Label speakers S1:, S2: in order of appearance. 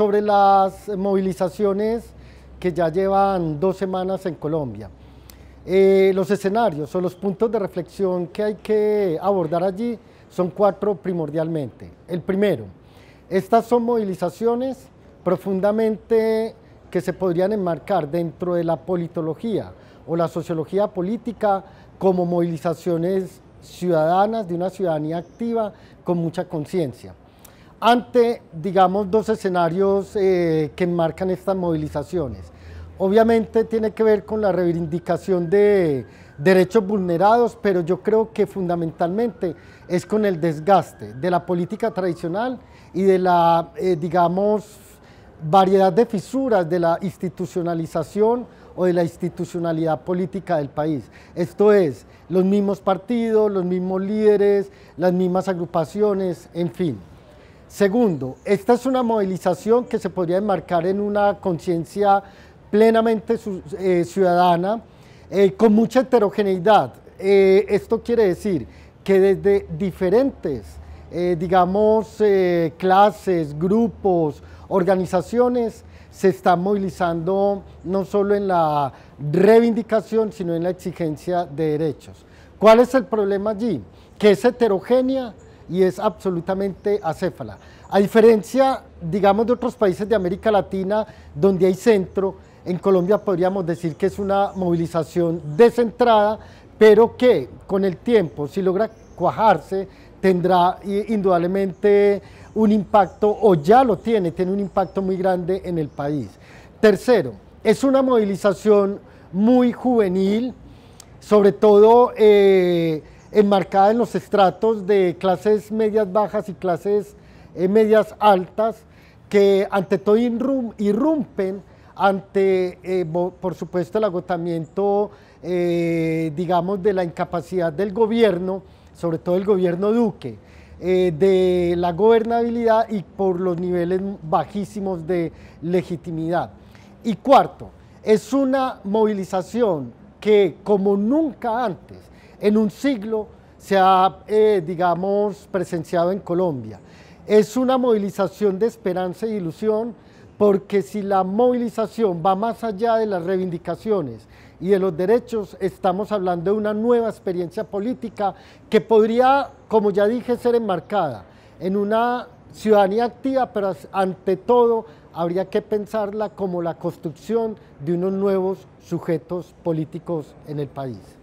S1: sobre las movilizaciones que ya llevan dos semanas en Colombia. Eh, los escenarios o los puntos de reflexión que hay que abordar allí son cuatro primordialmente. El primero, estas son movilizaciones profundamente que se podrían enmarcar dentro de la politología o la sociología política como movilizaciones ciudadanas de una ciudadanía activa con mucha conciencia ante, digamos, dos escenarios eh, que enmarcan estas movilizaciones. Obviamente tiene que ver con la reivindicación de derechos vulnerados, pero yo creo que fundamentalmente es con el desgaste de la política tradicional y de la, eh, digamos, variedad de fisuras de la institucionalización o de la institucionalidad política del país. Esto es, los mismos partidos, los mismos líderes, las mismas agrupaciones, en fin. Segundo, esta es una movilización que se podría enmarcar en una conciencia plenamente eh, ciudadana, eh, con mucha heterogeneidad. Eh, esto quiere decir que desde diferentes, digamos, clases, grupos, organizaciones, se está movilizando no solo en la reivindicación, sino en la exigencia de derechos. ¿Cuál es el problema allí? Que es heterogénea, y es absolutamente acéfala. A diferencia, digamos, de otros países de América Latina donde hay centro, en Colombia podríamos decir que es una movilización descentrada, pero que con el tiempo, si logra cuajarse, tendrá eh, indudablemente un impacto, o ya lo tiene, tiene un impacto muy grande en el país. Tercero, es una movilización muy juvenil, sobre todo eh, enmarcada en los estratos de clases medias bajas y clases eh, medias altas, que ante todo irrumpen ante, eh, por supuesto, el agotamiento, eh, digamos, de la incapacidad del gobierno, sobre todo el gobierno Duque, de la gobernabilidad y por los niveles bajísimos de legitimidad. Y cuarto, es una movilización que, como nunca antes, en un siglo se ha, eh, digamos, presenciado en Colombia. Es una movilización de esperanza e ilusión porque si la movilización va más allá de las reivindicaciones y de los derechos, estamos hablando de una nueva experiencia política que podría, como ya dije, ser enmarcada en una ciudadanía activa, pero ante todo habría que pensarla como la construcción de unos nuevos sujetos políticos en el país.